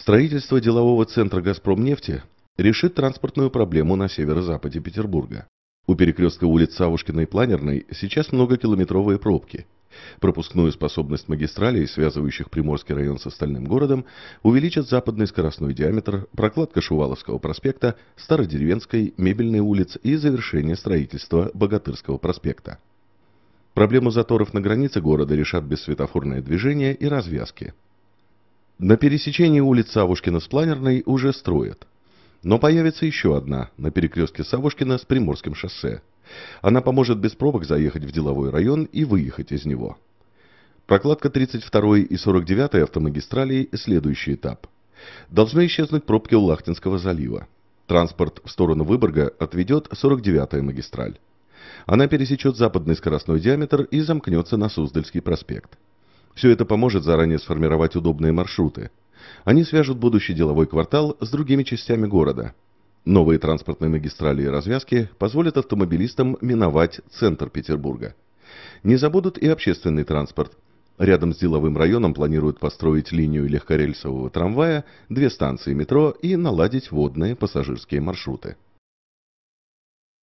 Строительство делового центра «Газпромнефти» решит транспортную проблему на северо-западе Петербурга. У перекрестка улиц Савушкиной и Планерной сейчас многокилометровые пробки. Пропускную способность магистралей, связывающих Приморский район с остальным городом, увеличат западный скоростной диаметр, прокладка Шуваловского проспекта, Стародеревенской, Мебельной улиц и завершение строительства Богатырского проспекта. Проблему заторов на границе города решат бессветофорное движение и развязки – на пересечении улиц Савушкина с Планерной уже строят. Но появится еще одна на перекрестке Савушкина с Приморским шоссе. Она поможет без пробок заехать в деловой район и выехать из него. Прокладка 32 и 49 автомагистралей – следующий этап. Должны исчезнуть пробки у Лахтинского залива. Транспорт в сторону Выборга отведет 49-я магистраль. Она пересечет западный скоростной диаметр и замкнется на Суздальский проспект. Все это поможет заранее сформировать удобные маршруты. Они свяжут будущий деловой квартал с другими частями города. Новые транспортные магистрали и развязки позволят автомобилистам миновать центр Петербурга. Не забудут и общественный транспорт. Рядом с деловым районом планируют построить линию легкорельсового трамвая, две станции метро и наладить водные пассажирские маршруты.